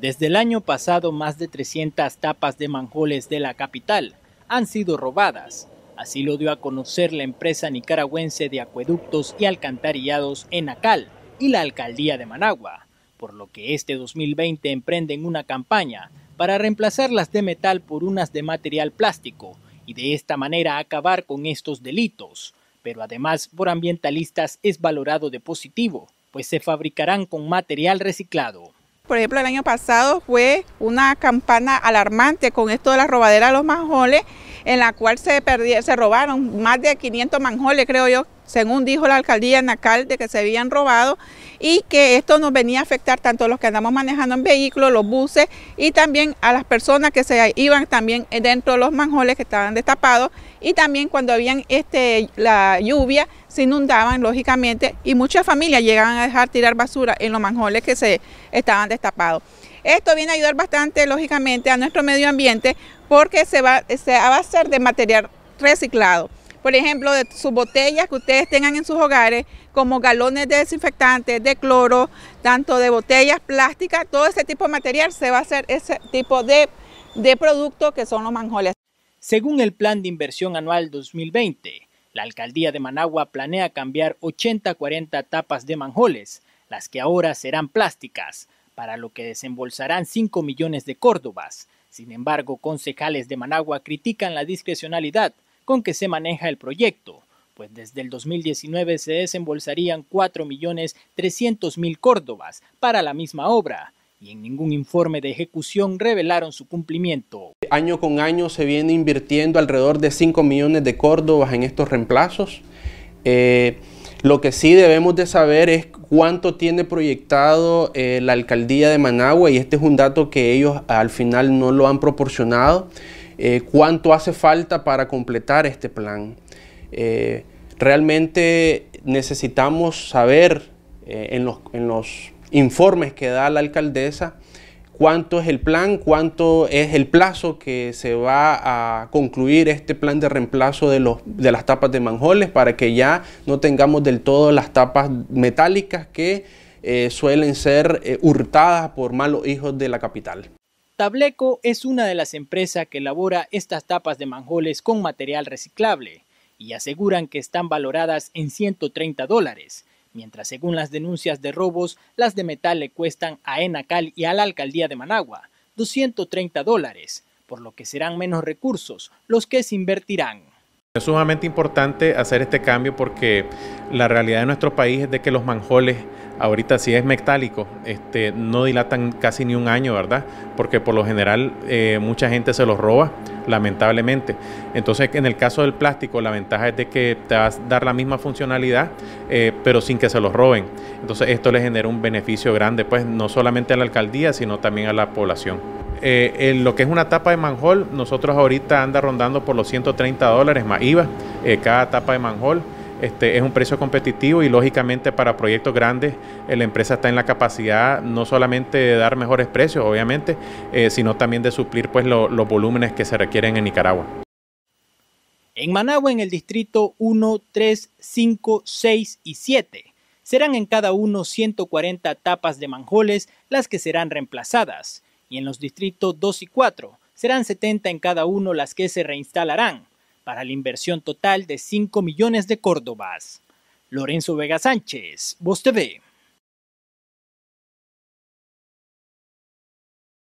Desde el año pasado, más de 300 tapas de manjoles de la capital han sido robadas. Así lo dio a conocer la empresa nicaragüense de acueductos y alcantarillados ACAL y la alcaldía de Managua, por lo que este 2020 emprenden una campaña para reemplazar las de metal por unas de material plástico y de esta manera acabar con estos delitos. Pero además por ambientalistas es valorado de positivo, pues se fabricarán con material reciclado. Por ejemplo, el año pasado fue una campana alarmante con esto de la robadera de los manjoles, en la cual se, robaron más de 500 manjoles, creo yo, según dijo la alcaldía Nacal, de que se habían robado y que esto nos venía a afectar tanto a los que andamos manejando en vehículos, los buses y también a las personas que se iban también dentro de los manjoles que estaban destapados y también cuando habían este, la lluvia se inundaban lógicamente y muchas familias llegaban a dejar tirar basura en los manjoles que se estaban destapados. Esto viene a ayudar bastante lógicamente a nuestro medio ambiente porque se va, se va a hacer de material reciclado por ejemplo, de sus botellas que ustedes tengan en sus hogares, como galones de desinfectantes, de cloro, tanto de botellas plásticas, todo ese tipo de material se va a hacer ese tipo de, de producto que son los manjoles. Según el Plan de Inversión Anual 2020, la alcaldía de Managua planea cambiar 80-40 tapas de manjoles, las que ahora serán plásticas, para lo que desembolsarán 5 millones de córdobas. Sin embargo, concejales de Managua critican la discrecionalidad con que se maneja el proyecto, pues desde el 2019 se desembolsarían 4.300.000 córdobas para la misma obra y en ningún informe de ejecución revelaron su cumplimiento. Año con año se viene invirtiendo alrededor de 5 millones de córdobas en estos reemplazos. Eh, lo que sí debemos de saber es cuánto tiene proyectado eh, la alcaldía de Managua y este es un dato que ellos al final no lo han proporcionado. Eh, cuánto hace falta para completar este plan. Eh, realmente necesitamos saber eh, en, los, informes que da la alcaldesa cuánto es el plan, cuánto es el plazo que se va a concluir este plan de reemplazo de, las tapas de manjoles para que ya no tengamos del todo las tapas metálicas que suelen ser hurtadas por malos hijos de la capital. Tableco es una de las empresas que elabora estas tapas de manjoles con material reciclable y aseguran que están valoradas en 130 dólares, mientras según las denuncias de robos, las de metal le cuestan a Enacal y a la alcaldía de Managua 230 dólares, por lo que serán menos recursos los que se invertirán. Es sumamente importante hacer este cambio porque la realidad de nuestro país es de que los manjoles, ahorita si es metálico, este, no dilatan casi ni un año, ¿verdad? Porque por lo general eh, mucha gente se los roba, lamentablemente. Entonces, en el caso del plástico, la ventaja es de que te vas a dar la misma funcionalidad, eh, pero sin que se los roben. Entonces, esto le genera un beneficio grande, pues, no solamente a la alcaldía, sino también a la población. Eh, en lo que es una tapa de manjol, nosotros ahorita anda rondando por los 130 dólares más IVA, eh, cada tapa de manjol. Este, es un precio competitivo y lógicamente para proyectos grandes eh, la empresa está en la capacidad no solamente de dar mejores precios, obviamente, sino también de suplir pues, los volúmenes que se requieren en Nicaragua. En Managua, en el distrito 1, 3, 5, 6 y 7, serán en cada uno 140 tapas de manjoles las que serán reemplazadas y en los distritos 2 y 4 serán 70 en cada uno las que se reinstalarán, para la inversión total de 5 millones de córdobas. Lorenzo Vega Sánchez, Voz TV.